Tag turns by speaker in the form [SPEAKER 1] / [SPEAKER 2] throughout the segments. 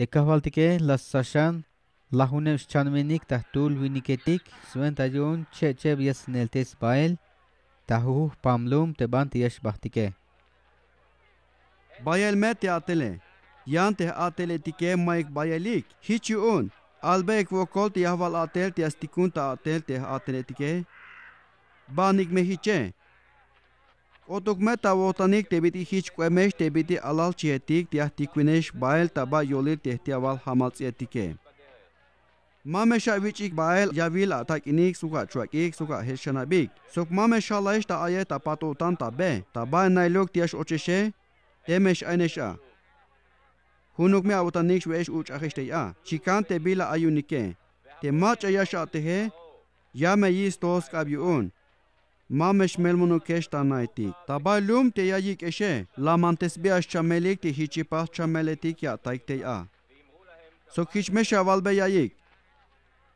[SPEAKER 1] Դեկավալտիկե լասսաշան լահունեմ շչանմենիկ տահտուլ վինիկետիկ սվեն տաջոն չեչև ես նելտես բայել տահուհ պամլում տեբան տիեշ բախտիկե Բայել մե տյատելե
[SPEAKER 2] յան տե ատելե տիկե մայք բայելիկ հիչի ուն ալբեկ վոկոլ տիահվալ ատել տիաստիկուն տա ատել տե ատելե տիկե բանիկ մե հիչե Otukme tavotanik tebiti hiç kuemeş tebiti alal çiyetik diyah tikvineş bael taba yolir tehtiyaval hamalz yetike. Mameşa viçik bael yavil atak inik suka çuakik suka heşanabik. Sok mameşa layış da ayet tapato utan tabe. Taba naylok diyaş oçeşe demeş ayneşa. Hunuk me avutan ve eş uç ahişte ya. Çikan tebila ayunike. Te maç ayaşa atehe. Ya meyis toz kabyun. مامش ملمون و کشت آنایی تی. تا باید لوم تا یایی کشه لامان تسبیح شمالی که هیچی پاس شمالی تی آ. سو که هیچمه شایی اول با یایی که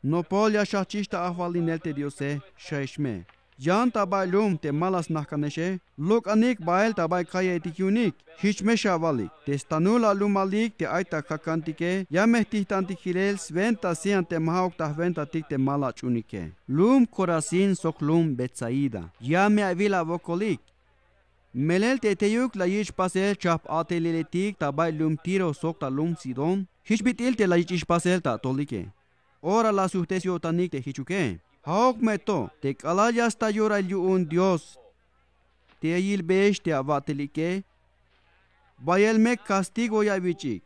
[SPEAKER 2] نوپول یا شاچیش تا اخوالی نلتی دیو سه شرشمه. յան տաբալում տե դե մալաս նախկանեշե լոկ անիկ բայել տաբայ քայ էտիկյունիկ հիչմե շավալիկ տեստանուլ դե ալումալիկ տե դե այդ տակականտիկե յամեհ տիհտանտիկիլել սվեն տասիան տե մահոկ տահվեն տատիկ տե մալա ճունիկե լում կորասին սոխլում բեցայիդա յամե ավիլա վոկոլիկ Մելել տետեյուկ լայիչ պասել չապ ատելելետիկ տաբայ լում տիրո սոկտա լում սիդոն հիչբիտիլ տե լայիչ պասել տա տոլիկե Ora la suhtesio tanik te hichuke. meto, te calayasta llorallu un Dios. Te ayil beeste avatelike. Bayel me castigo ya vichic.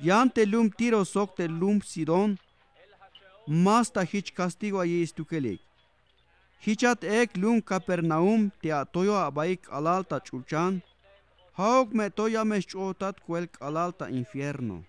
[SPEAKER 2] Yan te lum tiro sok te lum sidon. Masta hich castigo ayi istukelik. Hichat ek lum Capernaum te atoyo abaik alalta chulchan. Haok meto ya mesh otat kuel alalta infierno.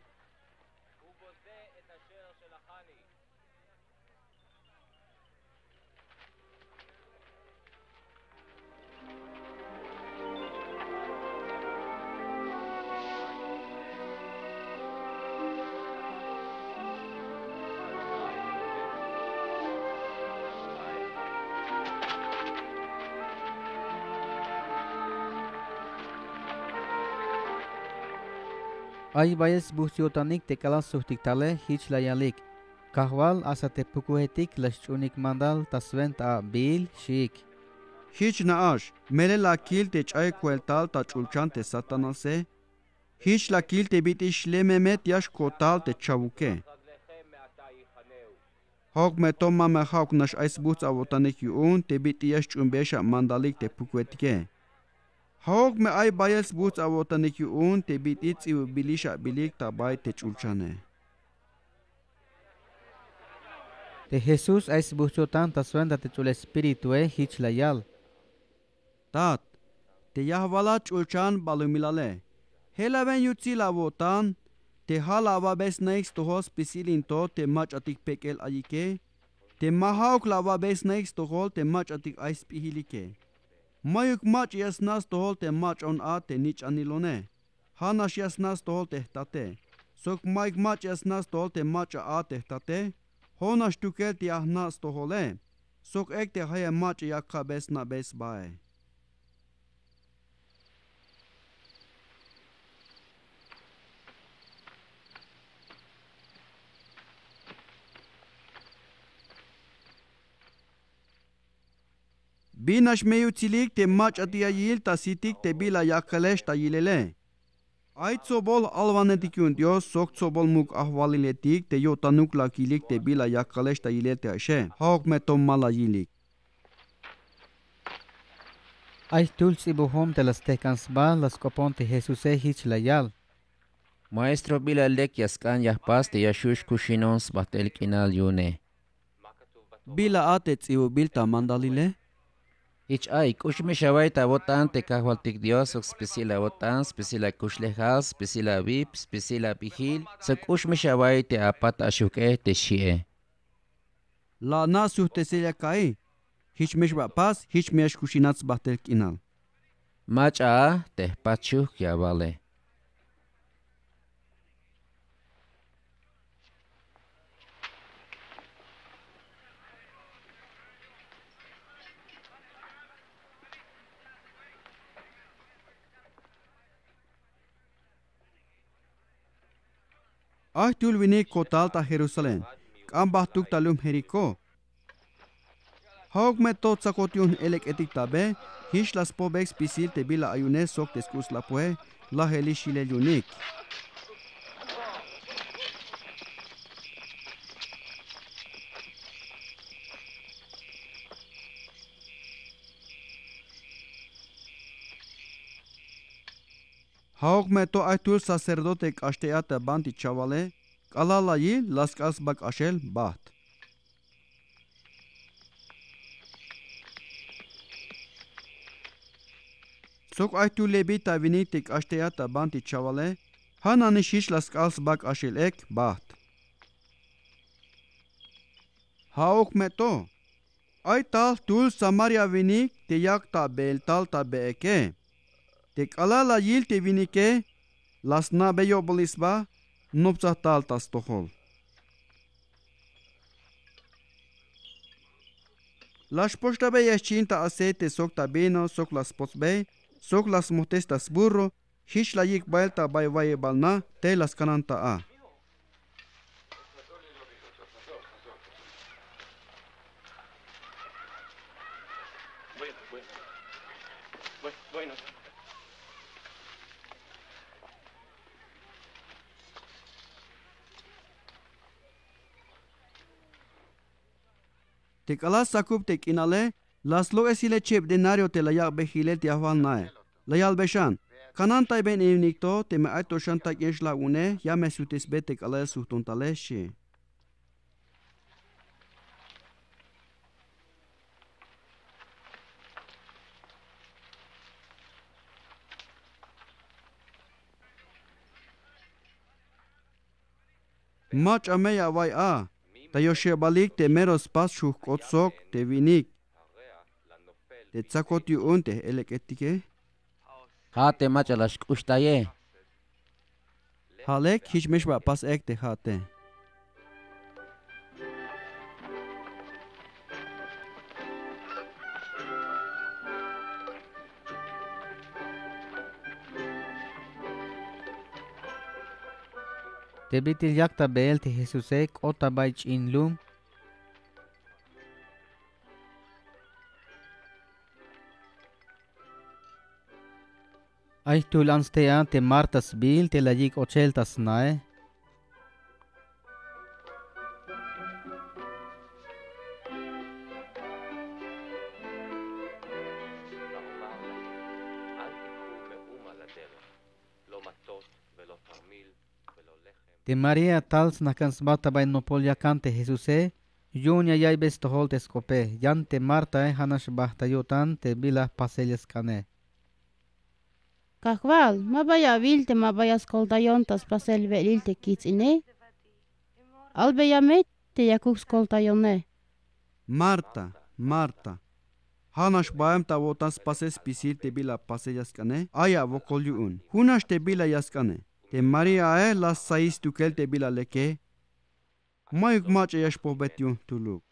[SPEAKER 1] Այվայես բուսյոտանիկ տեկալան սուհտիկտալե հիչ լայալիկ։ Կահվալ ասատե պուկուհետիկ լշչունիկ մանդալ տասվեն տա բիլ շիկ։ Հիչ նաաշ,
[SPEAKER 2] մելե լակիլ տեչ այ կուելտալ տա ճուլչան տե սատանասե։ Հիչ լակիլ տե բիտի շլեմեմետ յաշ կոտալ տե չավուկե։ Հոգ մե տոմա մե հոգ նշ այս բուց ավոտանիկ յուն տե բիտի յաշ ճումբեշա մանդալիկ տե պուկուետիկե։ Հող մե այ բայես բուց ավոտանիկի ուն տեբիտից իվ բիլիշա
[SPEAKER 1] բիլիկ տաբայ տեջուրջանե։ Te Jesús es buscó tantas vendas de tu espíritu e hichlajal.
[SPEAKER 2] Tat, te Yahvala chulchan balumilale. Helaven yutzila votan, te halava besnex tohos pisilinto te mach atik pekel ayike, te mahauk lava besnex tohol te mach atik aispihilike. Mayuk mach yes nas to holte mach on ate nich anilone. Hanash yes nas to holte tate. Sok maik mach yes nas to holte mach ate tate. Honash tukelti ah nas to hole. Sok ekte haye haya mach yakka besna bes bae. بی نشمه یوتیلیک تی مچ ادیه ییل تا سیتیک تیک تی بی لا یکلش تا ییلیلن. آیت صوبال آلوانه تیکیون دیو سوک صوبال موک احوالی تیک تی یو تانوکلاک ییلیک تی بی لا یکلش تا ییلیل
[SPEAKER 1] تا شن، هاوکمه مالا ییلیک. آیت طول بو هم تی لا ستکان یسوسه هیچ لا یال. مایسترو بی لا لک یا شوش یا پاس تی یونه. شوش کشی نونس با تیل کنال هیچایی کشمش کوش تا وطن تا که هولتیک دیو سوک سپسیل ها وطن، سپسیل ها کشلخال، سپسیل ها ویپ، سپسیل ها بیخیل، سا کشمش هوایی تا اپاد اشوکه تا شیعه. لانا سوک تسیر هیچ میش با
[SPEAKER 2] پاس، هیچ کشینات با تلک این
[SPEAKER 1] ها. مچه ها تا اپاد
[SPEAKER 2] Այդուլ վինի կոտալ տա Հերուսալեմ, կամ բահտուկ տալում հերիկո։ Հոգ մե տո ծակոտյուն էլեք էտիկ տաբե, հիշ լասպոբեք սպիսիլ տեբիլա аюնե սոկ տեսկուս լապուե, լահելի շիլելյունիկ։ Haugmeto aitul sacerdote cașteată banti chavale, calala yi lascas bac așel bat. Soc aitul lebi tavinitic așteată banti chavale, hananișiș lascas bac așel ec bat. Haugmeto, ai tal tul Samaria vinic te iacta bel tal tabe eke. Tek Alala la yil te vinike, lasna beyo bolisba, nupza tal tas tohol. Las posta be yachinta aceite sok sokla sok las sok las motestas burro, hish la yik bailta bay balna, te las cananta a. Bueno, te kala sakup te kinale laslo esile chep de nario te layak behile te ahval nae. Layal beshan, Kanan tayben evnikto me ay toshan tak yesh la une ya mesutis betek alaya suhtun shi. Maç ameya vay a. Та јоше балик те мерос пасчух коцок те виник. Те цакоти унте елекеттике. Хате мачалаш куштае. Халек хичмешба пас экте хате.
[SPEAKER 1] Debitil yaktabel ti Jesusek otabaich in lum. Aihtul anstea te martas bil te lajik ocheltas nae. No te Maria tals na bata bai no Jesus e Junia jai besto holtes kope, jante Marta e hanas bahtayotan te bila paseles kane. Kahval, ma baya vilte ma baya yontas
[SPEAKER 2] pasel velilti kits ine. Albe ja mette ja skolta yone Marta, Marta, Hanash baem ta votas pases pisil te bila paseles kane, aya vokolyun hunash te bila yaskane. te maria e la sais tu kelte bila leke. Mai ukmache yashpo betiun tuluk.